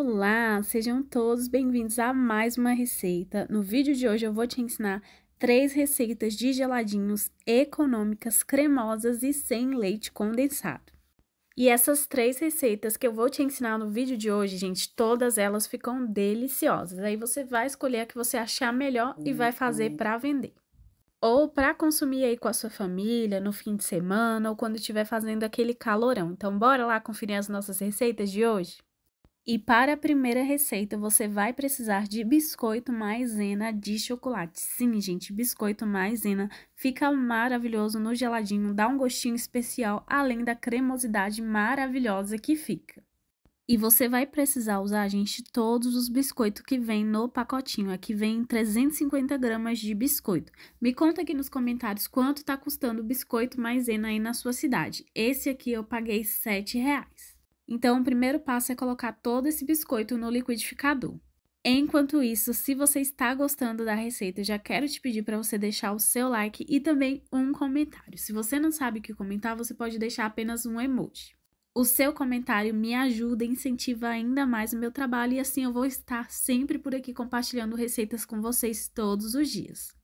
Olá, sejam todos bem-vindos a mais uma receita. No vídeo de hoje eu vou te ensinar três receitas de geladinhos econômicas, cremosas e sem leite condensado. E essas três receitas que eu vou te ensinar no vídeo de hoje, gente, todas elas ficam deliciosas. Aí você vai escolher a que você achar melhor e vai fazer uhum. para vender ou para consumir aí com a sua família no fim de semana ou quando estiver fazendo aquele calorão. Então, bora lá conferir as nossas receitas de hoje? E para a primeira receita, você vai precisar de biscoito maisena de chocolate. Sim, gente, biscoito maisena fica maravilhoso no geladinho, dá um gostinho especial, além da cremosidade maravilhosa que fica. E você vai precisar usar, gente, todos os biscoitos que vem no pacotinho. Aqui vem 350 gramas de biscoito. Me conta aqui nos comentários quanto tá custando o biscoito maisena aí na sua cidade. Esse aqui eu paguei R$ 7 reais. Então, o primeiro passo é colocar todo esse biscoito no liquidificador. Enquanto isso, se você está gostando da receita, já quero te pedir para você deixar o seu like e também um comentário. Se você não sabe o que comentar, você pode deixar apenas um emoji. O seu comentário me ajuda, incentiva ainda mais o meu trabalho e assim eu vou estar sempre por aqui compartilhando receitas com vocês todos os dias.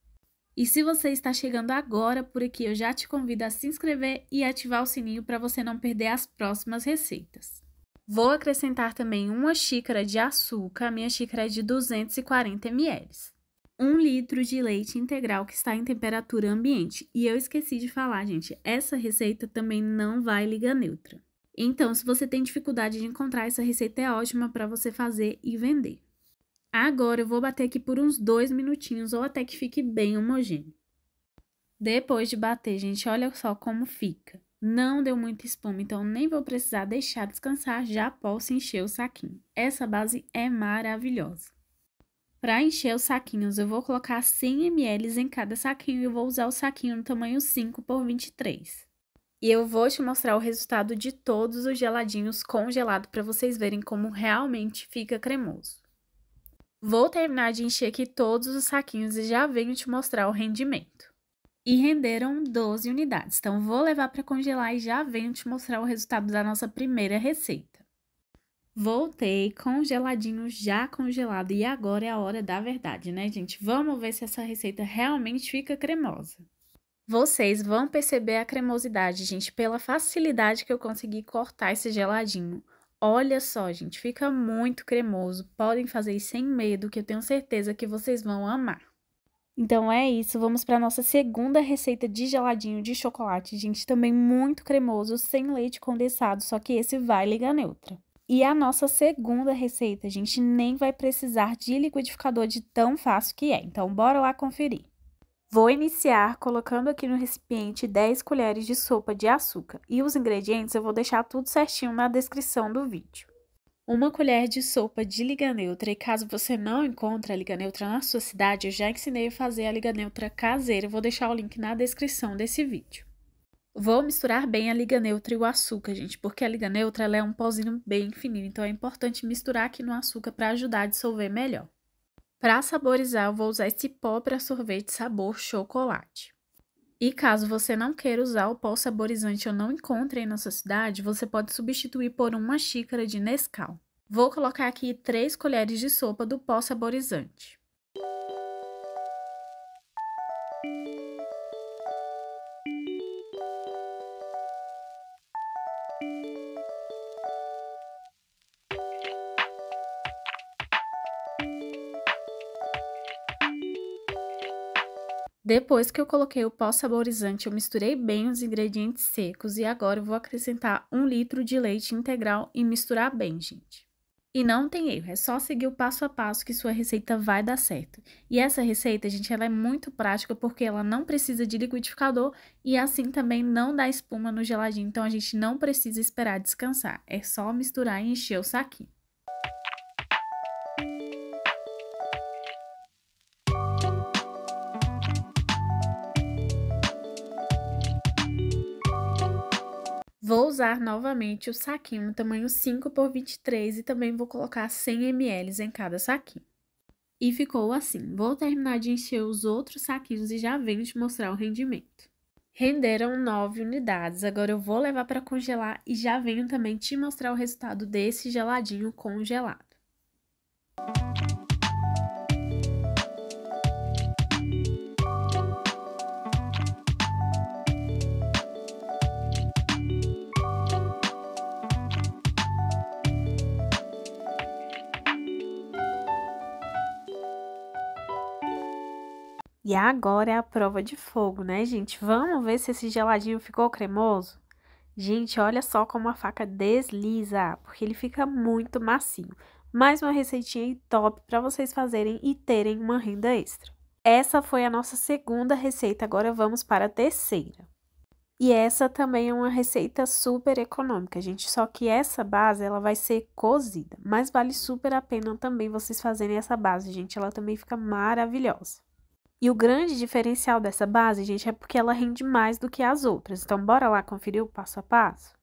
E se você está chegando agora por aqui, eu já te convido a se inscrever e ativar o sininho para você não perder as próximas receitas. Vou acrescentar também uma xícara de açúcar, a minha xícara é de 240 ml. um litro de leite integral que está em temperatura ambiente. E eu esqueci de falar, gente, essa receita também não vai liga neutra. Então, se você tem dificuldade de encontrar, essa receita é ótima para você fazer e vender. Agora eu vou bater aqui por uns dois minutinhos ou até que fique bem homogêneo. Depois de bater, gente, olha só como fica. Não deu muita espuma, então nem vou precisar deixar descansar, já posso encher o saquinho. Essa base é maravilhosa. Para encher os saquinhos, eu vou colocar 100 ml em cada saquinho e eu vou usar o saquinho no tamanho 5 por 23. E eu vou te mostrar o resultado de todos os geladinhos congelados para vocês verem como realmente fica cremoso. Vou terminar de encher aqui todos os saquinhos e já venho te mostrar o rendimento. E renderam 12 unidades, então vou levar para congelar e já venho te mostrar o resultado da nossa primeira receita. Voltei congeladinho, já congelado, e agora é a hora da verdade, né, gente? Vamos ver se essa receita realmente fica cremosa. Vocês vão perceber a cremosidade, gente, pela facilidade que eu consegui cortar esse geladinho. Olha só, gente, fica muito cremoso. Podem fazer sem medo, que eu tenho certeza que vocês vão amar. Então é isso, vamos para nossa segunda receita de geladinho de chocolate, gente, também muito cremoso, sem leite condensado, só que esse vai ligar neutra. E a nossa segunda receita, gente, nem vai precisar de liquidificador de tão fácil que é. Então bora lá conferir. Vou iniciar colocando aqui no recipiente 10 colheres de sopa de açúcar e os ingredientes eu vou deixar tudo certinho na descrição do vídeo. Uma colher de sopa de liga neutra e caso você não encontre a liga neutra na sua cidade, eu já ensinei a fazer a liga neutra caseira, eu vou deixar o link na descrição desse vídeo. Vou misturar bem a liga neutra e o açúcar, gente, porque a liga neutra é um pozinho bem fininho, então é importante misturar aqui no açúcar para ajudar a dissolver melhor. Para saborizar, eu vou usar esse pó para sorvete sabor chocolate. E caso você não queira usar o pó saborizante ou não encontre na sua cidade, você pode substituir por uma xícara de Nescau. Vou colocar aqui 3 colheres de sopa do pó saborizante. Depois que eu coloquei o pó saborizante, eu misturei bem os ingredientes secos e agora eu vou acrescentar um litro de leite integral e misturar bem, gente. E não tem erro, é só seguir o passo a passo que sua receita vai dar certo. E essa receita, gente, ela é muito prática porque ela não precisa de liquidificador e assim também não dá espuma no geladinho, então a gente não precisa esperar descansar, é só misturar e encher o saquinho. Vou usar novamente o saquinho no tamanho 5 por 23 e também vou colocar 100 ml em cada saquinho. E ficou assim. Vou terminar de encher os outros saquinhos e já venho te mostrar o rendimento. Renderam 9 unidades, agora eu vou levar para congelar e já venho também te mostrar o resultado desse geladinho congelado. E agora é a prova de fogo, né, gente? Vamos ver se esse geladinho ficou cremoso? Gente, olha só como a faca desliza, porque ele fica muito macio. Mais uma receitinha top para vocês fazerem e terem uma renda extra. Essa foi a nossa segunda receita, agora vamos para a terceira. E essa também é uma receita super econômica, gente. Só que essa base, ela vai ser cozida. Mas vale super a pena também vocês fazerem essa base, gente. Ela também fica maravilhosa. E o grande diferencial dessa base, gente, é porque ela rende mais do que as outras. Então, bora lá conferir o passo a passo?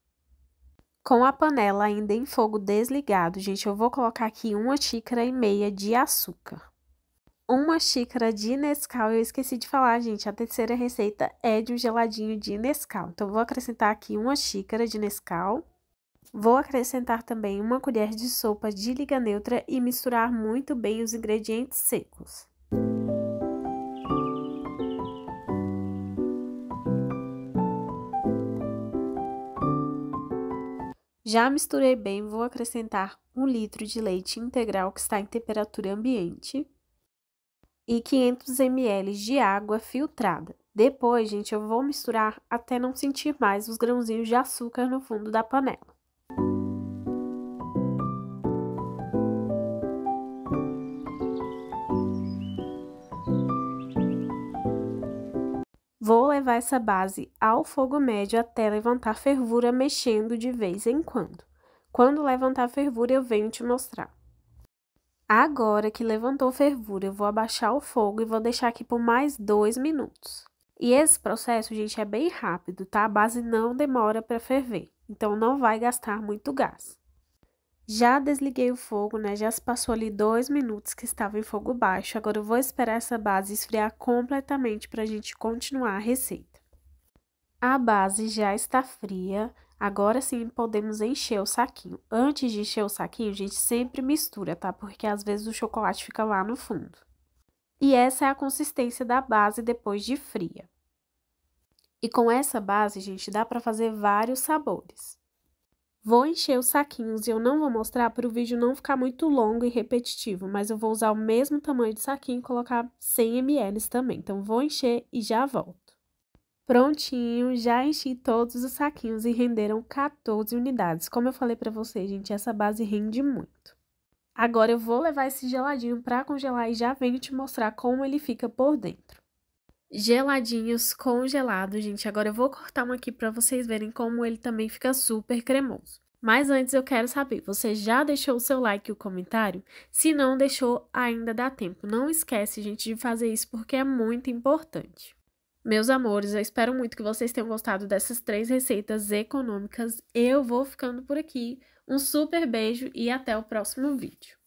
Com a panela ainda em fogo desligado, gente, eu vou colocar aqui uma xícara e meia de açúcar. Uma xícara de Nescau, eu esqueci de falar, gente, a terceira receita é de um geladinho de Nescau. Então, vou acrescentar aqui uma xícara de Nescau. Vou acrescentar também uma colher de sopa de liga neutra e misturar muito bem os ingredientes secos. Já misturei bem, vou acrescentar um litro de leite integral que está em temperatura ambiente e 500 ml de água filtrada. Depois, gente, eu vou misturar até não sentir mais os grãozinhos de açúcar no fundo da panela. Vou levar essa base ao fogo médio até levantar fervura, mexendo de vez em quando. Quando levantar fervura, eu venho te mostrar. Agora que levantou fervura, eu vou abaixar o fogo e vou deixar aqui por mais dois minutos. E esse processo, gente, é bem rápido, tá? A base não demora para ferver, então não vai gastar muito gás. Já desliguei o fogo, né? Já se passou ali dois minutos que estava em fogo baixo. Agora eu vou esperar essa base esfriar completamente para a gente continuar a receita. A base já está fria. Agora sim podemos encher o saquinho. Antes de encher o saquinho, a gente sempre mistura, tá? Porque às vezes o chocolate fica lá no fundo. E essa é a consistência da base depois de fria. E com essa base, gente, dá para fazer vários sabores. Vou encher os saquinhos e eu não vou mostrar para o vídeo não ficar muito longo e repetitivo, mas eu vou usar o mesmo tamanho de saquinho e colocar 100 ml também. Então, vou encher e já volto. Prontinho, já enchi todos os saquinhos e renderam 14 unidades. Como eu falei para vocês, gente, essa base rende muito. Agora eu vou levar esse geladinho para congelar e já venho te mostrar como ele fica por dentro geladinhos, congelados, gente. Agora eu vou cortar um aqui para vocês verem como ele também fica super cremoso. Mas antes eu quero saber, você já deixou o seu like e o comentário? Se não deixou, ainda dá tempo. Não esquece, gente, de fazer isso porque é muito importante. Meus amores, eu espero muito que vocês tenham gostado dessas três receitas econômicas. Eu vou ficando por aqui. Um super beijo e até o próximo vídeo.